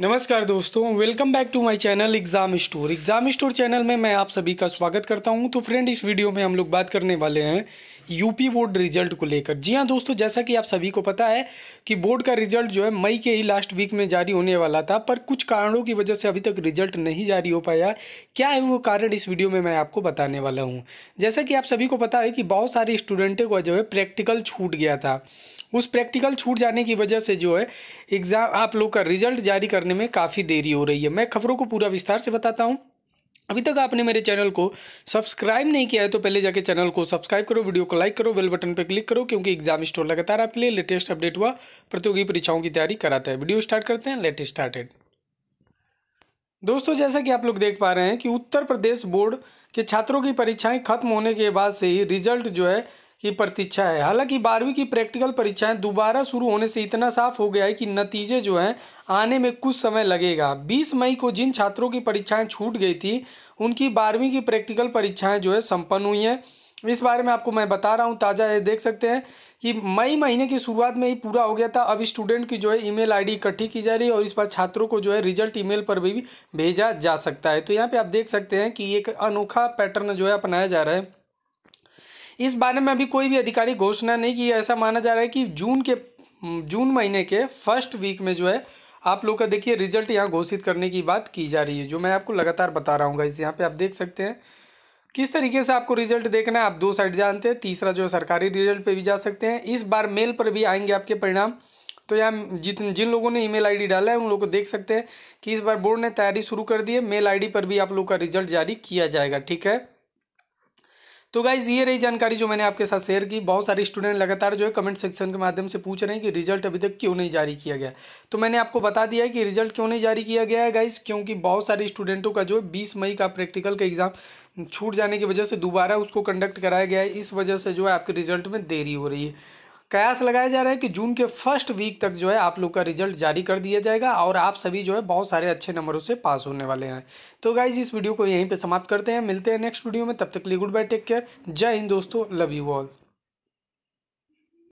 नमस्कार दोस्तों welcome back to my channel exam store exam store channel में मैं आप सभी का स्वागत करता हूं तो फ्रेंड इस वीडियो में हम लोग बात करने वाले हैं यूपी बोर्ड रिजल्ट को लेकर जी हां दोस्तों जैसा कि आप सभी को पता है कि बोर्ड का रिजल्ट जो है मई के ही लास्ट वीक में जारी होने वाला था पर कुछ कारणों की वजह से अभी तक रिजल्ट नहीं जारी हो पाया क्या है वो कारण इस वीडियो में मैं आपको बताने वाला हूँ जैसा कि आप सभी को पता है कि बहुत सारे स्टूडेंटों का जो है प्रैक्टिकल छूट गया था उस प्रैक्टिकल छूट जाने की वजह से जो है एग्ज़ाम आप लोग का रिजल्ट जारी कर करने में काफ़ी देरी हो रही है मैं खबरों को पूरा विस्तार से बताता हूँ अभी तक आपने मेरे चैनल को सब्सक्राइब नहीं किया है तो पहले जाके चैनल को सब्सक्राइब करो वीडियो को लाइक करो बेल बटन पर क्लिक करो क्योंकि एग्जाम स्टोर लगातार आपके लिए लेटेस्ट अपडेट हुआ प्रतियोगी परीक्षाओं की तैयारी कराता है वीडियो स्टार्ट करते हैं लेटेस्ट स्टार्टेड दोस्तों जैसा कि आप लोग देख पा रहे हैं कि उत्तर प्रदेश बोर्ड के छात्रों की परीक्षाएं खत्म होने के बाद से ही रिजल्ट जो है की प्रतीक्षा है हालांकि बारहवीं की प्रैक्टिकल परीक्षाएं दोबारा शुरू होने से इतना साफ हो गया है कि नतीजे जो हैं आने में कुछ समय लगेगा 20 मई को जिन छात्रों की परीक्षाएं छूट गई थी उनकी बारहवीं की प्रैक्टिकल परीक्षाएं जो है संपन्न हुई हैं इस बारे में आपको मैं बता रहा हूँ ताज़ा ये देख सकते हैं कि मई महीने की शुरुआत में ही पूरा हो गया था अब स्टूडेंट की जो है ईमेल आईडी इकट्ठी की जा रही है और इस बार छात्रों को जो है रिजल्ट ईमेल पर भी भेजा जा सकता है तो यहाँ पे आप देख सकते हैं कि एक अनोखा पैटर्न जो है अपनाया जा रहा है इस बारे में अभी कोई भी अधिकारी घोषणा नहीं की ऐसा माना जा रहा है कि जून के हम्म, जून महीने के फर्स्ट वीक में जो है आप लोग का देखिए रिजल्ट यहाँ घोषित करने की बात की जा रही है जो मैं आपको लगातार बता रहा हूँ इस यहाँ पे आप देख सकते हैं किस तरीके से आपको रिजल्ट देखना है आप दो साइड जानते हैं तीसरा जो है सरकारी रिजल्ट पे भी जा सकते हैं इस बार मेल पर भी आएंगे आपके परिणाम तो यहाँ जितने जिन लोगों ने ईमेल आईडी डाला है उन लोगों को देख सकते हैं कि इस बार बोर्ड ने तैयारी शुरू कर दी है मेल आईडी पर भी आप लोग का रिजल्ट जारी किया जाएगा ठीक है तो गाइज़ ये रही जानकारी जो मैंने आपके साथ शेयर की बहुत सारे स्टूडेंट लगातार जो है कमेंट सेक्शन के माध्यम से पूछ रहे हैं कि रिजल्ट अभी तक क्यों नहीं जारी किया गया तो मैंने आपको बता दिया है कि रिजल्ट क्यों नहीं जारी किया गया है गाइज़ क्योंकि बहुत सारे स्टूडेंटों का जो है बीस मई का प्रैक्टिकल का एग्ज़ाम छूट जाने की वजह से दोबारा उसको कंडक्ट कराया गया है इस वजह से जो है आपके रिजल्ट में देरी हो रही है कयास लगाया जा रहा है कि जून के फर्स्ट वीक तक जो है आप लोग का रिजल्ट जारी कर दिया जाएगा और आप सभी जो है बहुत सारे अच्छे नंबरों से पास होने वाले हैं तो गाइज इस वीडियो को यहीं पर समाप्त करते हैं मिलते हैं नेक्स्ट वीडियो में तब तक लिए गुड बाय टेक केयर जय हिंद दोस्तों लव यू ऑल